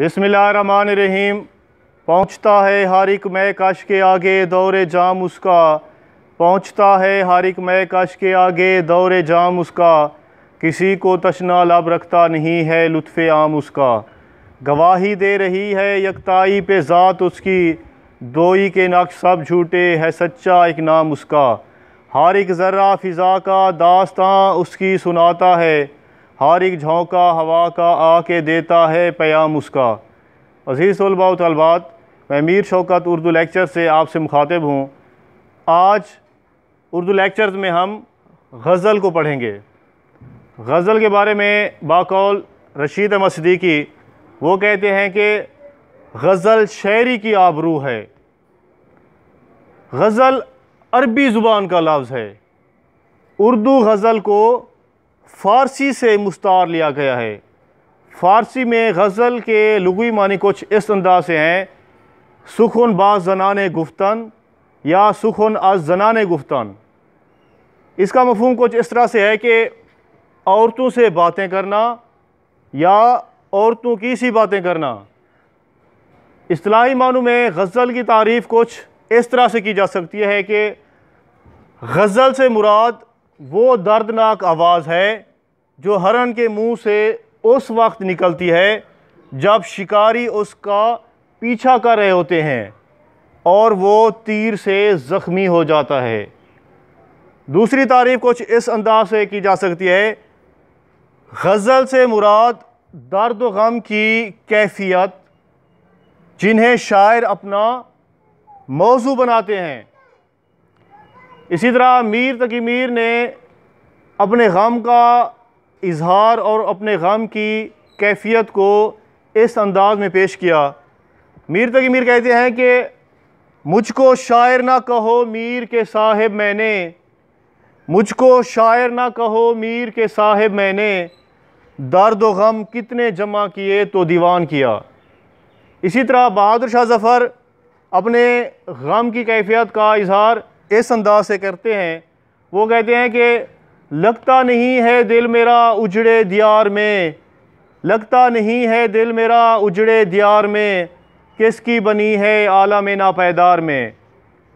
रहीम पहुँचता है एक मै कश के आगे दौर जाम उसका पहुँचता है एक मै कश के आगे दौर जाम उसका किसी को तशना लब रखता नहीं है लुत्फ़ आम उसका गवाही दे रही है यकताई पे ज़ात उसकी दोई के नक्श सब झूठे है सच्चा एक नाम उसका हर एक ज़र्रा फ़िज़ा का दास्तां उसकी सुनाता है हर एक झोंका हवा का आके देता है प्याम उसका अजीज़ तलबा तलबात मैं मीर शौकत उर्दू लेक्चर से आपसे मुखातिब हूँ आज उर्दू लेक्चर्स में हम गज़ल को पढ़ेंगे गज़ल के बारे में बाकौल रशीद अहमद सदीकी वो कहते हैं कि गज़ल शायरी की आबरू है गज़ल अरबी ज़ुबान का लफ्ज़ है उर्दू गज़ल को फ़ारसी से मुस्तार लिया गया है फ़ारसी में गज़ल के लगी मानी कुछ इस अंदाज से हैं सुखन जनान गुफ्तन या सुखन जनान गुफ्तन इसका मफहम कुछ इस तरह से है कि औरतों से बातें करना या औरतों की सी बातें करना असलाही मानों में गज़ल की तारीफ़ कुछ इस तरह से की जा सकती है कि गज़ल से मुराद वो दर्दनाक आवाज़ है जो हरन के मुंह से उस वक्त निकलती है जब शिकारी उसका पीछा कर रहे होते हैं और वो तीर से ज़ख्मी हो जाता है दूसरी तारीफ कुछ इस अंदाज से की जा सकती है गज़ल से मुराद दर्द गम की कैफियत जिन्हें शायर अपना मौजू बनाते हैं इसी तरह मीर तकी मीर ने अपने गम का इजहार और अपने गम की कैफियत को इस अंदाज में पेश किया मीर तकी मीर कहते हैं कि मुझको शायर ना कहो मीर के साहिब मैंने मुझको शायर ना कहो मीर के साहिब मैंने दर्द गम कितने जमा किए तो दीवान किया इसी तरह बहादुर शाह ज़फ़र अपने गम की कैफियत का इजहार इस अंदाज से करते हैं वो कहते हैं कि लगता नहीं है दिल मेरा उजड़े दियार में लगता नहीं है दिल मेरा उजड़े दियार में किसकी बनी है आला में पैदार में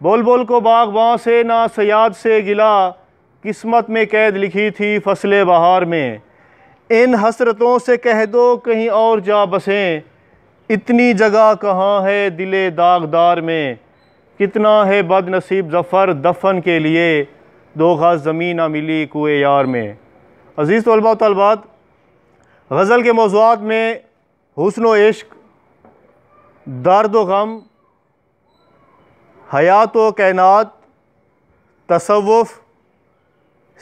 बोल बोल को बागबाँ से ना सयाद से गिला किस्मत में कैद लिखी थी फसले बहार में इन हसरतों से कह दो कहीं और जा बसें इतनी जगह कहाँ है दिले दागदार में कितना है बद नसीब ज़फ़र दफन के लिए दो घास ज़मीन ना मिली कुए यार में अज़ीज़ तलबा तलबात गज़ल के मौजूद में हसन व इश्क दर्द व गम हयात व कैनात तसवुफ़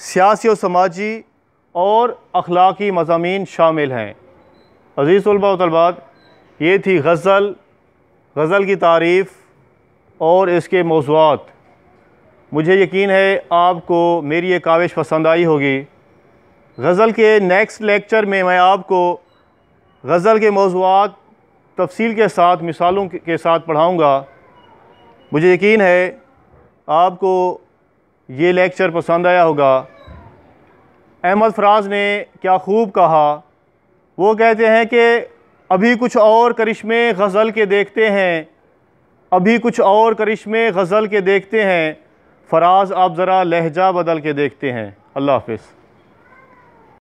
सियासी और समाजी और अखलाकी मजामी शामिल हैं अज़ीज़ तलबा तलबात ये थी गज़ल गज़ल की तारीफ़ और इसके मौजूद मुझे यकीन है आपको मेरी ये काविश पसंद आई होगी गज़ल के नेक्स्ट लेक्चर में मैं आपको गज़ल के मौजूद तफसील के साथ मिसालों के साथ पढ़ाऊँगा मुझे यकीन है आपको ये लेक्चर पसंद आया होगा अहमद फराज ने क्या खूब कहा वो कहते हैं कि अभी कुछ और करिश्मे गज़ल के देखते हैं अभी कुछ और करिश्मे गज़ल के देखते हैं फराज आप ज़रा लहजा बदल के देखते हैं अल्लाह हाफिज़